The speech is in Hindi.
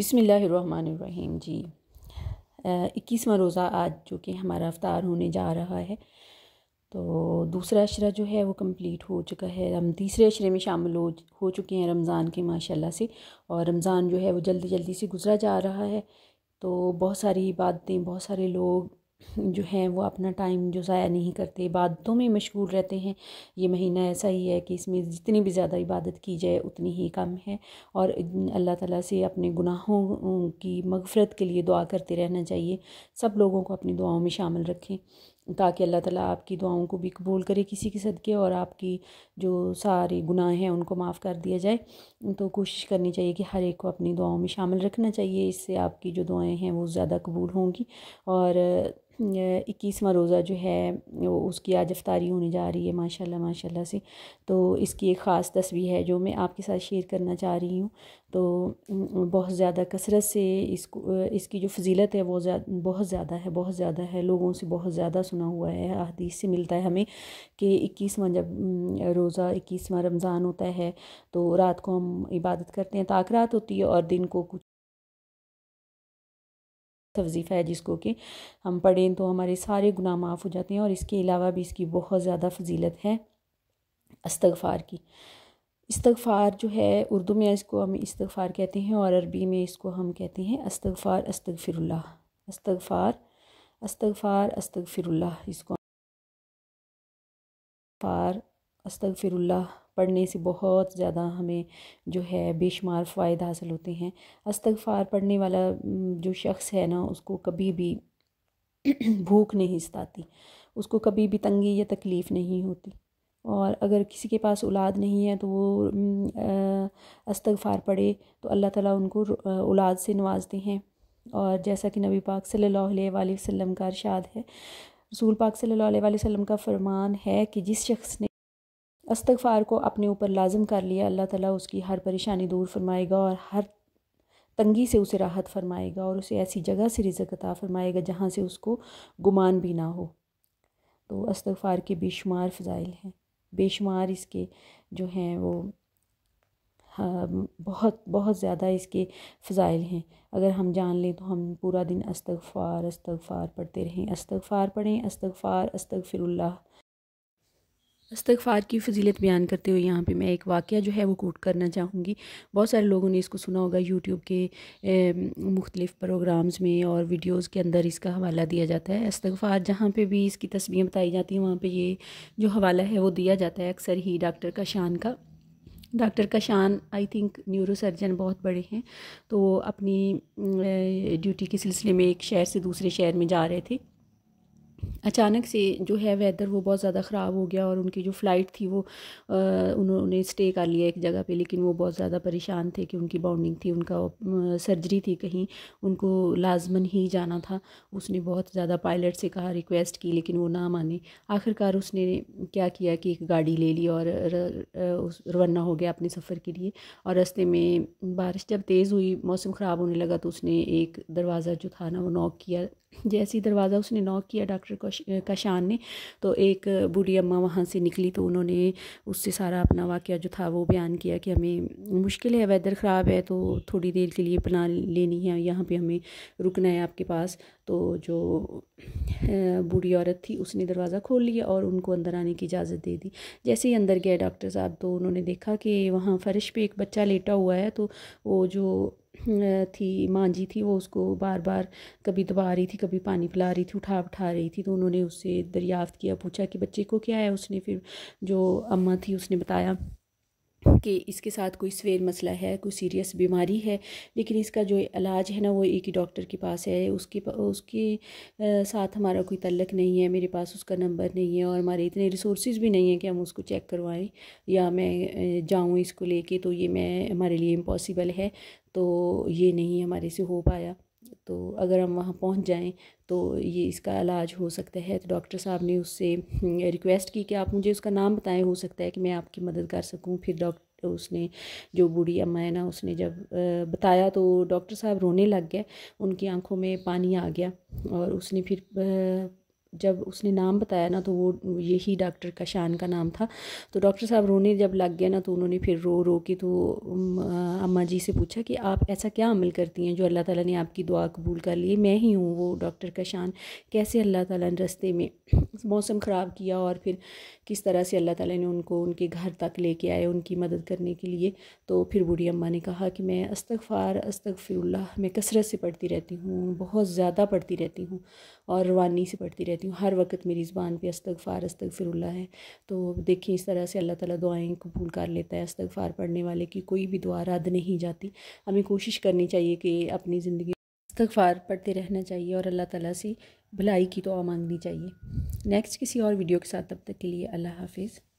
बिसमीम जी इक्कीसवा रोज़ा आज जो कि हमारा अवतार होने जा रहा है तो दूसरा अशरा जो है वो कंप्लीट हो चुका है हम तीसरे अशरे में शामिल हो हो चुके हैं रमज़ान के माशाल्लाह से और रमज़ान जो है वो जल्दी जल्दी से गुजरा जा रहा है तो बहुत सारी बातें बहुत सारे लोग जो है वो अपना टाइम जो ज़ाया नहीं करते इबादतों में मशगूल रहते हैं ये महीना ऐसा ही है कि इसमें जितनी भी ज़्यादा इबादत की जाए उतनी ही कम है और अल्लाह ताला से अपने गुनाहों की मगफ़रत के लिए दुआ करते रहना चाहिए सब लोगों को अपनी दुआओं में शामिल रखें ताकि अल्लाह ताला आपकी दुआओं को भी कबूल करे किसी के सदक़े और आपकी जो सारे गुनाह हैं उनको माफ़ कर दिया जाए तो कोशिश करनी चाहिए कि हर एक को अपनी दुआओं में शामिल रखना चाहिए इससे आपकी जो दुआएं हैं वो ज़्यादा कबूल होंगी और इक्कीसवा रोज़ा जो है उसकी आज अफ्तारी होने जा रही है माशाल्लाह माशाल्लाह से तो इसकी एक ख़ास तस्वीर है जो मैं आपके साथ शेयर करना चाह रही हूँ तो बहुत ज़्यादा कसरत से इसको इसकी जो फजीलत है वो बहुत ज़्यादा है बहुत ज़्यादा है लोगों से बहुत ज़्यादा सुना हुआ है अहदीस से मिलता है हमें कि इक्कीसवां जब रोज़ा इक्कीसवां रमज़ान होता है तो रात को हम इबादत करते हैं ताक रात होती है और दिन को कुछ तवजीफ़ है जिसको कि हम पढ़ें तो हमारे सारे गुनाह माफ़ हो जाते हैं और इसके अलावा भी इसकी बहुत ज़्यादा फजीलत है इस्तगफ़ार की इस्तगफ़ार जो है उर्दू में इसको हम इस्तगफ़ार कहते हैं और अरबी में इसको हम कहते हैं अस्तगफ़ार अस्तगफ़िरुल्लाह अस्तगफ़ार अस्तगफ़ार अस्तगफ़िरुल्लाह इसको फार अस्तगफ़िरुल्लाह पढ़ने से बहुत ज़्यादा हमें जो है बेशुमार फ़ायदे हासिल होते हैं अस्तगफार पढ़ने वाला जो शख्स है ना उसको कभी भी भूख नहीं सताती उसको कभी भी तंगी या तकलीफ़ नहीं होती और अगर किसी के पास औलाद नहीं है तो वो अस्तगफार पढ़े तो अल्लाह ताला उनको औलाद से नवाजते हैं और जैसा कि नबी पाक सल्लल्लाहु अलैहि वसल्लम का इरशाद है रसूल पाक सल्लल्लाहु अलैहि वसल्लम का फरमान है कि जिस शख्स ने अस्तगफ़ार को अपने ऊपर लाजम कर लिया अल्लाह ताला उसकी हर परेशानी दूर फरमाएगा और हर तंगी से उसे राहत फरमाएगा और उसे ऐसी जगह से रिजकता अता फरमाएगा जहाँ से उसको गुमान भी ना हो तो अस्तगफ़ार के बेशुमार फ़ज़ाइल हैं बेशुमार इसके जो हैं वो हाँ, बहुत बहुत ज़्यादा इसके फ़ज़ाइल हैं अगर हम जान लें तो हम पूरा दिन अस्तगफ़ार अस्तगफ़ार पढ़ते रहें अस्तगफ़ार पढ़ें अस्तगफ़ार अस्तगफ़िरुल्लाह इस्तफ़ार की फजीलत बयान करते हुए यहाँ पे मैं एक वाक़ जो है वो कोट करना चाहूँगी बहुत सारे लोगों ने इसको सुना होगा यूट्यूब के मुख्तलिफ़ प्रोग्राम्स में और वीडियोस के अंदर इसका हवाला दिया जाता है इस्तफ़ार जहाँ पे भी इसकी तस्वीरें बताई जाती हैं वहाँ पे ये जो हवाला है वो दिया जाता है अक्सर ही डॉक्टर काशान का doctor Kashan I think neurosurgeon बहुत बड़े हैं तो अपनी ड्यूटी के सिलसिले में एक शहर से दूसरे शहर में जा रहे थे अचानक से जो है वेदर वो बहुत ज़्यादा ख़राब हो गया और उनकी जो फ़्लाइट थी वो उन्होंने स्टे कर लिया एक जगह पे लेकिन वो बहुत ज़्यादा परेशान थे कि उनकी बाउंडिंग थी उनका सर्जरी थी कहीं उनको लाजमन ही जाना था उसने बहुत ज़्यादा पायलट से कहा रिक्वेस्ट की लेकिन वो ना माने आखिरकार उसने क्या किया कि एक गाड़ी ले ली और रवाना हो गया अपने सफ़र के लिए और रस्ते में बारिश जब तेज़ हुई मौसम ख़राब होने लगा तो उसने एक दरवाज़ा जो था ना वो नॉक किया जैसे ही दरवाज़ा उसने नॉक किया डॉक्टर डॉक्टर कशान ने तो एक बूढ़ी अम्मा वहाँ से निकली तो उन्होंने उससे सारा अपना वाक्य जो था वो बयान किया कि हमें मुश्किल है वेदर ख़राब है तो थोड़ी देर के लिए पना लेनी है यहाँ पर हमें रुकना है आपके पास तो जो बूढ़ी औरत थी उसने दरवाज़ा खोल लिया और उनको अंदर आने की इजाज़त दे दी जैसे ही अंदर गए डॉक्टर साहब तो उन्होंने देखा कि वहाँ फ़र्श पे एक बच्चा लेटा हुआ है तो वो जो थी माँ जी थी वो उसको बार बार कभी दबा रही थी कभी पानी पिला रही थी उठा उठा रही थी तो उन्होंने उससे दरियाफ्त किया पूछा कि बच्चे को क्या है उसने फिर जो अम्मा थी उसने बताया कि इसके साथ कोई स्वेर मसला है कोई सीरियस बीमारी है लेकिन इसका जो इलाज है ना वो एक ही डॉक्टर के पास है उसके उसके साथ हमारा कोई तल्लक नहीं है मेरे पास उसका नंबर नहीं है और हमारे इतने रिसोर्सेज भी नहीं है कि हम उसको चेक करवाएं या मैं जाऊं इसको लेके तो ये मैं हमारे लिए इम्पॉसिबल है तो ये नहीं हमारे से हो पाया तो अगर हम वहाँ पहुँच जाएँ तो ये इसका इलाज हो सकता है तो डॉक्टर साहब ने उससे हम्म, रिक्वेस्ट की कि आप मुझे उसका नाम बताएं हो सकता है कि मैं आपकी मदद कर सकूं फिर डॉक्टर उसने जो बूढ़ी अम्मा है ना उसने जब बताया तो डॉक्टर साहब रोने लग गए उनकी आंखों में पानी आ गया और उसने फिर जब उसने नाम बताया ना तो वो यही डॉक्टर कशान का नाम था तो डॉक्टर साहब रोने जब लग गया ना तो उन्होंने फिर रो रो के तो अम्मा जी से पूछा कि आप ऐसा क्या अमल करती हैं जो अल्लाह ताला ने आपकी दुआ कबूल कर ली मैं ही हूँ वो डॉक्टर कशान कैसे अल्लाह ताला ने रस्ते में मौसम ख़राब किया और फिर किस तरह से अल्लाह ताला ने उनको उनके घर तक लेके आए उनकी मदद करने के लिए तो फिर बूढ़ी अम्मा ने कहा कि मैं अस्तफ़ार अस्तफ़िरल्ला मैं कसरत से पढ़ती रहती हूँ बहुत ज़्यादा पढ़ती रहती हूँ और रवानी से पढ़ती रहती रहती हूँ हर वक्त मेरी ज़बान पे अस्तगफ़ार फिरुल्ला है तो देखिए इस तरह से अल्लाह ताला दुआएं कबूल कर लेता है फ़ार पढ़ने वाले की कोई भी दुआ रद्द नहीं जाती हमें कोशिश करनी चाहिए कि अपनी ज़िंदगी अस्तगफ़ार पढ़ते रहना चाहिए और अल्लाह ताली से भलाई की दुआ मांगनी चाहिए नेक्स्ट किसी और वीडियो के साथ तब तक के लिए अल्लाह हाफिज़